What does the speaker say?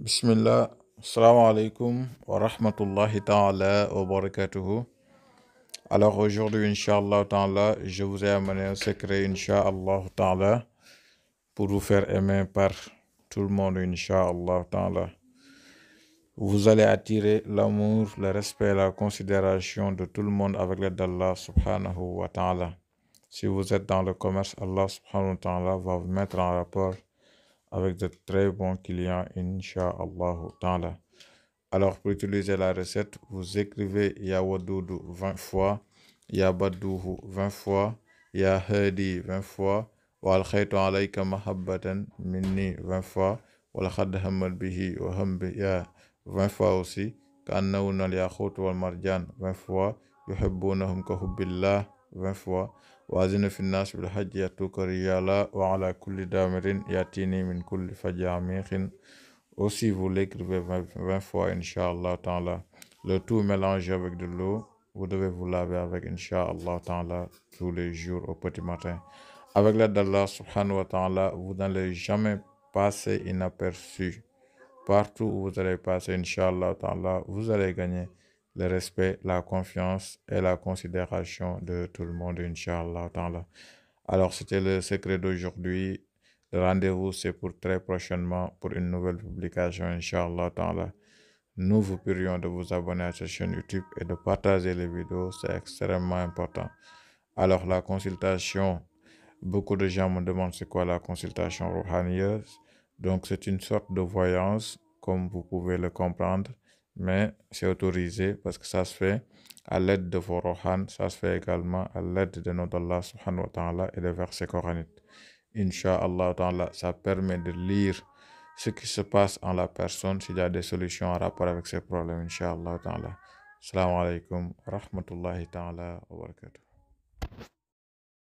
bismillah alaikum wa rahmatullahi taala wa barakatuhu alors aujourd'hui inchallah taala je vous ai amené un secret inchallah taala pour vous faire aimer par tout le monde inchallah vous allez attirer l'amour le respect la considération de tout le monde avec l'aide d'Allah subhanahu wa taala si vous êtes dans le commerce Allah subhanahu wa taala va vous mettre en rapport avec de très bons clients, Inch'Allah ta'ala. Alors, pour utiliser la recette, vous écrivez Yawadoudou 20 fois, Yabadoudou 20 fois, Yahadi 20 fois, والخيط alayka mahabbatan minni 20 fois ولقد bihi wa 20 fois aussi كأنهن wal Marjan 20 fois يحبونهم 20 fois wa azina wa ala kulli yatini min kulli aussi vous l'écrivez 20 fois inchallah taala le tout mélangé avec de l'eau vous devez vous laver avec inchallah taala tous les jours au petit matin avec l'aide d'Allah subhanahu wa taala vous n'allez jamais passer inaperçu partout où vous allez passer inchallah taala vous allez gagner le respect, la confiance et la considération de tout le monde, Inch'Allah. Alors, c'était le secret d'aujourd'hui. Le rendez-vous, c'est pour très prochainement pour une nouvelle publication, Inch'Allah. Nous vous prions de vous abonner à cette chaîne YouTube et de partager les vidéos, c'est extrêmement important. Alors, la consultation, beaucoup de gens me demandent c'est quoi la consultation rouhaniyyeuse. Donc, c'est une sorte de voyance, comme vous pouvez le comprendre mais c'est autorisé parce que ça se fait à l'aide de vos rohan, ça se fait également à l'aide de nos Allah subhanahu wa ta'ala et de versets coraniques. Inch'Allah ta'ala, ça permet de lire ce qui se passe en la personne s'il y a des solutions en rapport avec ces problèmes, Inch'Allah ta'ala. Assalamu alaikum wa rahmatullahi ta'ala wa barakatuh.